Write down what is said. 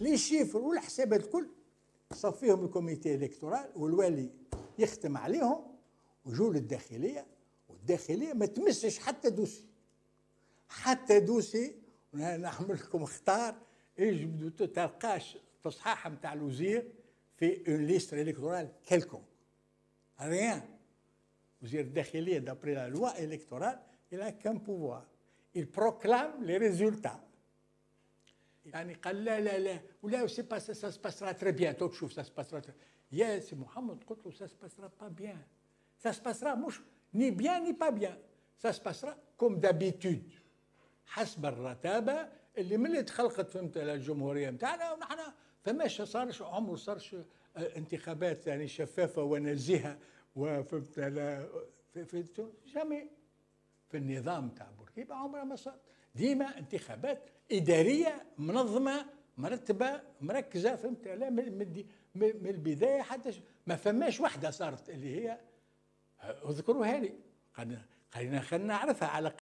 لي شيفر والحسابات الكل صفيهم الكوميتي الكتورال والوالي يختم عليهم وجو للداخليه والداخليه ما تمسش حتى دوسي حتى دوسي نعمل لكم اختار يجب تلقاش تصحاح نتاع الوزير في اون ليست الكتورال كلكم ريان وزير الداخليه دابري لا لوا الكتورال الى كان بوفوار pouvoir il proclame les résultats يعني قال لا لا لا ولا سي با سا سا تري تري تو تشوف سا سباسرا يا سي محمد قلت له سا سباسرا با بيان سا سباسرا مش ني بيان ني با بيان سا سباسرا كوم دابيتود حسب الرتابه اللي من اللي تخلقت فهمت الجمهوريه نتاعنا ونحن فماش صارش عمره صارش آه، انتخابات يعني شفافه ونزيهه وفهمت في, في جامي في النظام تاع بورقيبه عمرها ما صارت ديما انتخابات اداريه منظمه مرتبه مركزه فهمت لا من, من البدايه حتى ما فماش وحده صارت اللي هي آه، اذكروها لي خلينا خلينا نعرفها على